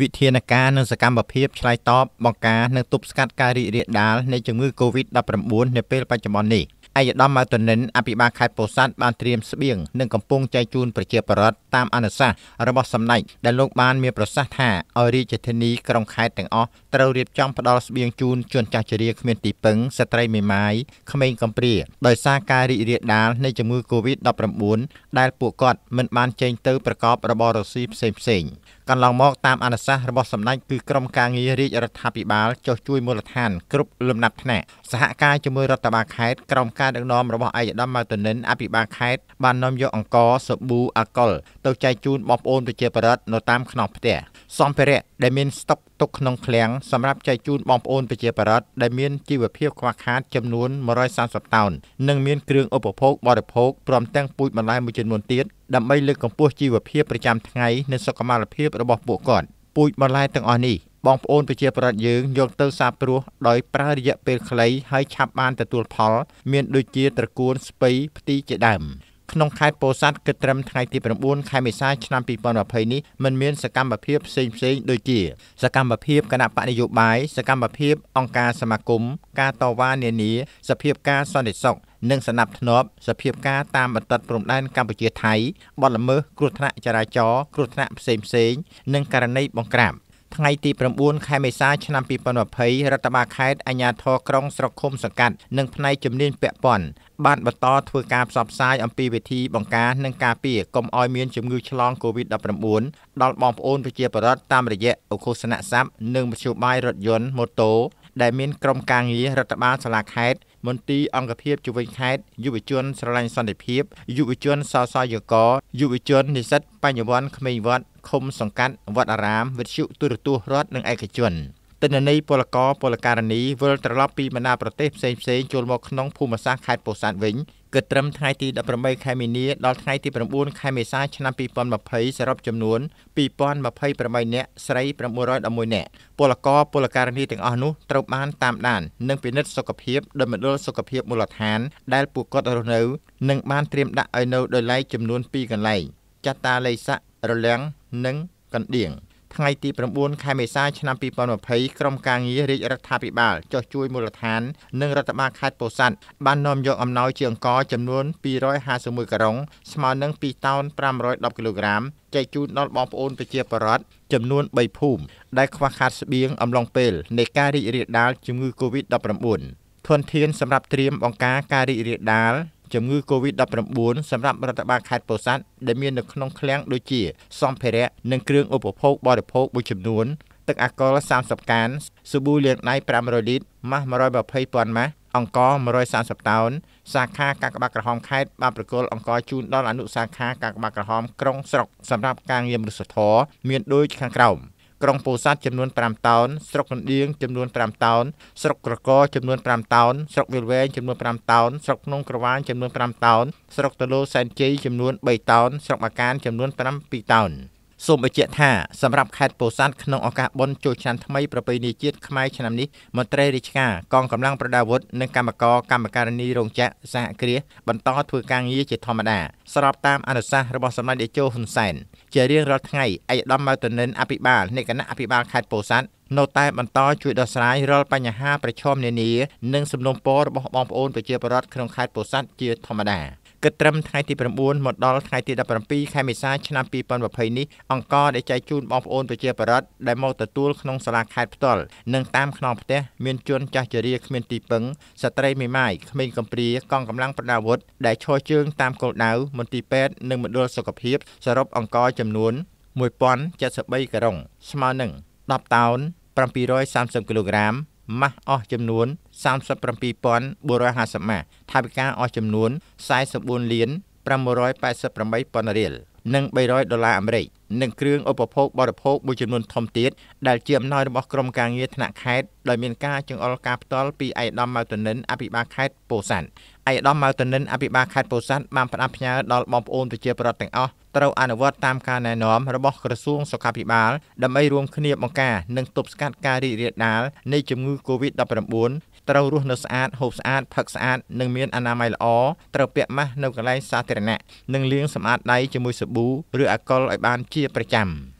វិធានការនិងសកម្មភាពឆ្លើយតបបង្ការនិងទប់ស្កាត់ការរីករាលដាលនៃជំងឺ Covid-19 នាពេលបច្ចុប្បន្ននេះ។ឯកឧត្តមម៉ៅតនិនអភិបាលខេត្តពោធិ៍សាត់បានត្រៀមស្បៀងនិងកំពុងចែកជូនប្រជាពលរដ្ឋតាមអនុសាសន៍របស់សម្ដេចដែលលោកបានមានប្រសាសន៍ថាឲ្យរាជធានីក្រុងខេត្តទាំងអស់ត្រូវរៀបចំផ្ដល់ស្បៀងជូនជនចាស់ជរាគ្មានទីពឹងស្ត្រីមេម៉ាយក្មេងកំព្រាដោយសារការរីករាលដាលនៃជំងឺ Covid-19 ដែលពួកគាត់មិនបានចេញទៅប្រកបរបររស៊ីផ្សេងៗកន្លងមកតាមអនុសាសន៍របស់សម្ដេចគឺក្រមការងាររាជរដ្ឋាភិបាលចុះជួយមូលដ្ឋាន គ្រប់លំដាប់ថ្នាក់សហការជាមួយរដ្ឋបាលខេត្តក្រមការការដឹកនាំរបស់ឯកឧត្តមម៉ៅតនិនអភិបាលខេត្តបាននាំយកអង្គសាប៊ូអាកុលទៅចែកជូនបងប្អូនប្រជាពលរដ្ឋនៅតាមខ្នងផ្ទះសម្ភារៈដែលមានស្តុកទុកក្នុងឃ្លាំងសម្រាប់ចែកជូនបងប្អូនប្រជាពលរដ្ឋដែលមានជីវភាពខ្វះខាតចំនួន130តោននិងមានគ្រឿងឧបភោគបរិភោគព្រមទាំងពូជបន្លែមួយចំនួនទៀតដើម្បីលើកកម្ពស់ជីវភាពប្រចាំថ្ងៃនិងសុខុមាលភាពរបស់ពួកគាត់ពូជបន្លែទាំងអស់នេះបងប្អូនប្រជាប្រដ្ឋយើងយកទៅសាបព្រោះដោយប្រើរយៈពេលខ្លីហើយឆាប់បានទទួលផល មានដូចជាត្រកួនស្ពៃផ្ទីជាដើមក្នុងខេត្តពោធិ៍សាត់គិតត្រឹមថ្ងៃទី9ខែមេសាឆ្នាំ2020នេះមិនមានសកម្មភាពផ្សេងផ្សេងដូចជាសកម្មភាពគណៈបកនយោបាយសកម្មភាពអង្គការសមាគមការតវ៉ានានាសភាពការសន្តិសុខនិងសណាប់ធ្នាប់សភាពការតាមបន្ទាត់ព្រំដែនកម្ពុជាថៃបទល្មើសគ្រោះថ្នាក់ចរាចរណ៍គ្រោះថ្នាក់ផ្សេងផ្សេងនិងករណីបង្ក្រាបថ្ងៃទី9ខែមេសាឆ្នាំ2020រដ្ឋបាលខេត្តអាជ្ញាធរក្រុងស្រុកឃុំសង្កាត់និងផ្នែកជំនាញពាក់ព័ន្ធបានបន្ត ធ្វើការផ្សព្វផ្សាយអំពីវិធីបង្ការនិងការពារកុំឲ្យមានជំងឺឆ្លង COVID-19 ដល់បងប្អូនប្រជាពលរដ្ឋតាមរយៈឧបោសនស័ព្ទនិងមធ្យោបាយរថយន្តម៉ូតូដែលមានក្រុមការងាររដ្ឋបាលសាលាខេត្តមន្ទីរអង្គភាពជួយវិញខេត្តយុវជន ស្រឡាញ់សន្តិភាពយុវជនសោសយករយុវជននិស្សិតបញ្ញវន្តក្មេងវត្តឃុំសង្កាត់វត្តអារាមវិទ្យុទូរទស្សន៍រដ្ឋនិងឯកជនទិន្នន័យពលករពលករនីវិលត្រឡប់ពីបណ្ដាប្រទេសផ្សេងផ្សេងចូលមកក្នុងភូមិសាស្ត្រខេត្តពោធិ៍សាត់វិញគឺត្រឹមថ្ងៃទី18ខែមីនាដល់ថ្ងៃទី9ខែមេសាឆ្នាំ2020សរុបចំនួន2028នាក់ស្រី911នាក់ពលករពលករនីទាំងអស់នោះត្រូវបានតាមដាននិងពិនិត្យសុខភាពដោយមណ្ឌលសុខភាពមូលដ្ឋានដែលពួកគាត់រស់នៅនិងបានត្រៀមដាក់ឲ្យនៅដោយឡែកចំនួន2កន្លែងចតាលេខស័ករលាំងនិងកណ្ដៀងថ្ងៃទី9ខែមេសាឆ្នាំ2020ក្រុមការងាររាជរដ្ឋាភិបាលចុះជួយមូលដ្ឋាននិងរដ្ឋបាលខេត្តពោធិ៍សាត់បាននាំយកអំណោយ ជាអង្ករចំនួន251ការុងស្មើនឹង2តោន510គីឡូក្រាមចែកជូនដល់បងប្អូនប្រជាពលរដ្ឋចំនួន3ភូមិដែលខ្វះខាតស្បៀងអំឡុងពេលនៃការរីករាលដាលជំងឺ Covid-19 ធនធានសម្រាប់ត្រៀមអង្គការការរីករាលដាលជំងឺ Covid-19 សម្រាប់រដ្ឋបាលខេត្តពោធិ៍សាត់ដែលមាននៅក្នុងឃ្លាំងដូចជាសម្ភារៈនិងគ្រឿងឧបភោគបរិភោគមួយចំនួនទឹកអាកុល30កានស៊ូប៊ូលាងដៃ500លីត្រម៉ាស់120ពាន់ម៉ាស់អង្ករ130តោនសាខាកាកបាទក្រហមខេត្តបានប្រគល់អង្ករជូនដល់អនុសាខាកាកបាទក្រហមក្រុងស្រុកសម្រាប់ការងារមនុស្សធម៌មានដូចខាងក្រោមក្រុងពោធិ៍សាត់ចំនួន5តោនស្រុកកណ្ដៀងចំនួន5តោនស្រុកក្រកចំនួន5តោនស្រុកវាលវែងចំនួន5តោនស្រុកភ្នំក្រវាញចំនួន5តោនស្រុកតលោសែនជ័យចំនួន3តោនស្រុកអាកានចំនួន7តោនសូមបញ្ជាក់ថា សម្រាប់ខេត្តពោធិ៍សាត់ក្នុងឱកាសបុណ្យចូលឆ្នាំថ្មីប្រពៃណីជាតិខ្មែរឆ្នាំនេះមន្ត្រីរាជការកងកម្លាំងប្រដាវុធនិងកម្មករកម្មការនីរោងចក្រសហគ្រាសបន្ត ធ្វើការងារជាធម្មតាស្របតាមអនុសាសន៍របស់សម្ដេចតេជោហ៊ុនសែនជារៀងរាល់ថ្ងៃឯកឧត្តមម៉ៅតនិនអភិបាលនៃគណៈអភិបាលខេត្តពោធិ៍សាត់នៅតែបន្តជួយដោះស្រាយរាល់បញ្ហាប្រឈមនានានិង សំណុំពររបស់បងប្អូនប្រជាពលរដ្ឋក្នុងខេត្តពោធិ៍សាត់ជាធម្មតា។គិតត្រឹមថ្ងៃទី9មកដល់ថ្ងៃទី17ខែមេសាឆ្នាំ2020នេះអង្គការដែលចែកជូនបងប្អូនប្រជាពលរដ្ឋដែលមកទទួលក្នុងសាលាខេត្តផ្ទាល់និងតាមខ្នងផ្ទះមានជនចាស់ជរាគ្មានទីពឹងស្ត្រីមេម៉ាយក្មេងកំព្រាកងកម្លាំងប្រដាវុធដែលឈរជើងតាមគោលដៅមន្ទីរពេទ្យនិងមណ្ឌលសុខភាពសរុបអង្គការចំនួន1073ការុងស្មើនឹង10តោន730គីឡូក្រាមម៉ាស់អស់ចំនួន37,450ម៉ាស់ថវិកាអស់ចំនួន44លាន588ប៉ុនរៀលនិង300ដុល្លារអាមេរិកនិងគ្រឿងឧបភោគបរិភោគមួយចំនួនធំទៀតដែលជាអំណោយរបស់ក្រុមការងារថ្នាក់ខេត្តដោយមានការចងអល់ការផ្ទាល់ពីឯកឧត្តមម៉ៅតនិនអភិបាលខេត្តពោធិ៍សាត់ឯកឧត្តមម៉ៅតនិនអភិបាលខេត្តពោធិ៍សាត់បានផ្ដាំផ្ញើដល់បងប្អូនប្រជាពលរដ្ឋទាំងអស់ត្រូវអនុវត្តតាមការណែនាំរបស់ក្រសួងសុខាភិបាលដើម្បីរួមគ្នាបង្ការនិងទប់ស្កាត់ការរីករាលដាលនៃជំងឺ Covid-19 ត្រូវរស់នៅស្អាតហូបស្អាតផឹកស្អាតនិងមានអនាម័យល្អត្រូវពាក់ម៉ាស់នៅកន្លែងសាធារណៈនិងលាងសម្អាតដៃជាមួយសាប៊ូឬអាល់កុលឲ្យបានជាប្រចាំ។